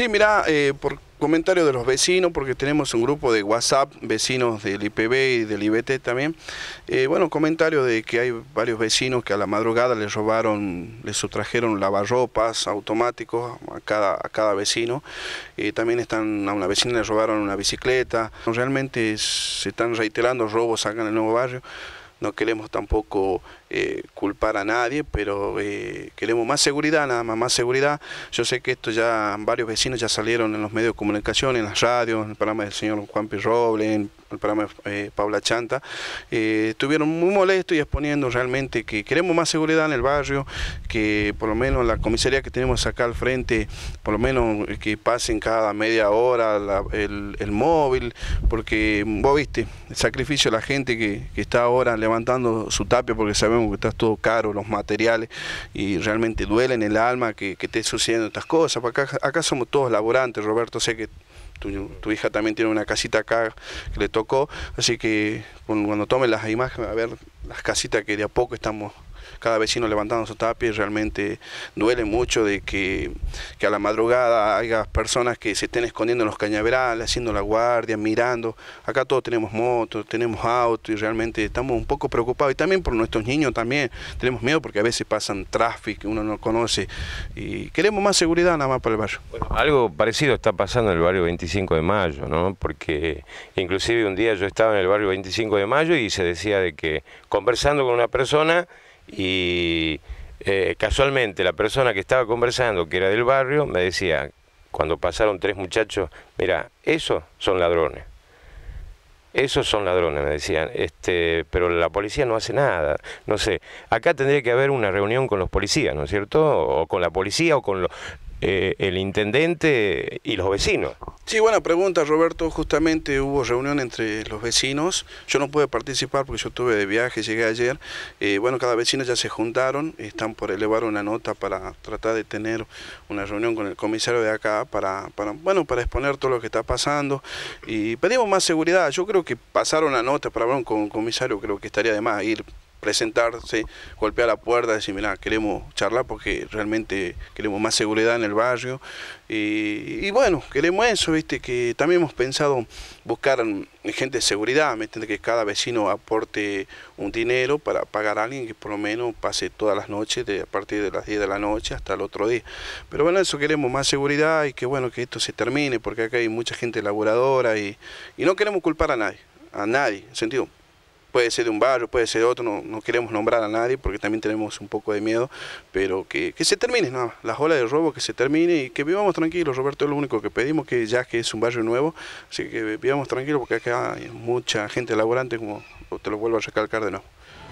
Sí, mira, eh, por comentario de los vecinos, porque tenemos un grupo de WhatsApp, vecinos del IPB y del IBT también. Eh, bueno, comentario de que hay varios vecinos que a la madrugada les robaron, les sustrajeron lavarropas automáticos a cada, a cada vecino. Eh, también están, a una vecina le robaron una bicicleta. Realmente se están reiterando robos acá en el nuevo barrio. No queremos tampoco eh, culpar a nadie, pero eh, queremos más seguridad, nada más, más seguridad. Yo sé que esto ya varios vecinos ya salieron en los medios de comunicación, en las radios, en el programa del señor Juan P. Robles en el programa de eh, Paula Chanta, estuvieron muy molestos y exponiendo realmente que queremos más seguridad en el barrio, que por lo menos la comisaría que tenemos acá al frente, por lo menos que pasen cada media hora el, móvil, porque vos viste el sacrificio de la gente que, que está ahora levantando su tapia porque sabemos que porque está todo caro, los materiales, y realmente duele en el alma que, que esté sucediendo estas cosas. acá, somos todos laborantes, Roberto, sé que tu, hija también tiene una casita acá que le tocó, así que cuando tomen las imágenes, a ver las casitas que de a poco estamos cada vecino levantando su tapia y realmente duele mucho de que, a la madrugada haya personas que se estén escondiendo en los cañaverales, haciendo la guardia, mirando. Acá todos tenemos motos, tenemos autos... y realmente estamos un poco preocupados. Y también por nuestros niños también tenemos miedo porque a veces pasan tráfico, uno no conoce. Y queremos más seguridad nada más para el barrio. algo parecido está pasando en el barrio 25 de mayo, ¿no? Porque inclusive un día yo estaba en el barrio 25 de mayo y se decía de que conversando con una persona y eh, casualmente la persona que estaba conversando, que era del barrio, me decía, cuando pasaron tres muchachos, mira, esos son ladrones. Esos son ladrones, me decían. Este, pero la policía no hace nada. No sé. Acá tendría que haber una reunión con los policías, ¿no es cierto? O con la policía o con los... Eh, el intendente y los vecinos. Sí, buena pregunta, Roberto. Justamente hubo reunión entre los vecinos. Yo no pude participar porque yo estuve de viaje, llegué ayer. Eh, bueno, cada vecino ya se juntaron, están por elevar una nota para tratar de tener una reunión con el comisario de acá para, bueno, para exponer todo lo que está pasando. Y pedimos más seguridad. Yo creo que pasaron la nota para hablar con un comisario, creo que estaría de más ir presentarse, golpear la puerta, decir, mira, queremos charlar porque realmente queremos más seguridad en el barrio. Y, bueno, queremos eso, viste, que también hemos pensado buscar mm, gente de seguridad, ¿me Que cada vecino aporte un dinero para pagar a alguien que por lo menos pase todas las noches, de, a partir de las 10 de la noche hasta el otro día. Pero bueno, eso queremos más seguridad y que bueno, que esto se termine, porque acá hay mucha gente laboradora y, y no queremos culpar a nadie, a nadie, en sentido puede ser de un barrio, puede ser de otro, no, queremos nombrar a nadie porque también tenemos un poco de miedo, pero que, se termine, no, las olas de robo que se termine y que vivamos tranquilos, Roberto, es lo único que pedimos, que ya que es un barrio nuevo, así que vivamos tranquilos porque acá hay mucha gente laborante, como te lo vuelvo a recalcar de nuevo.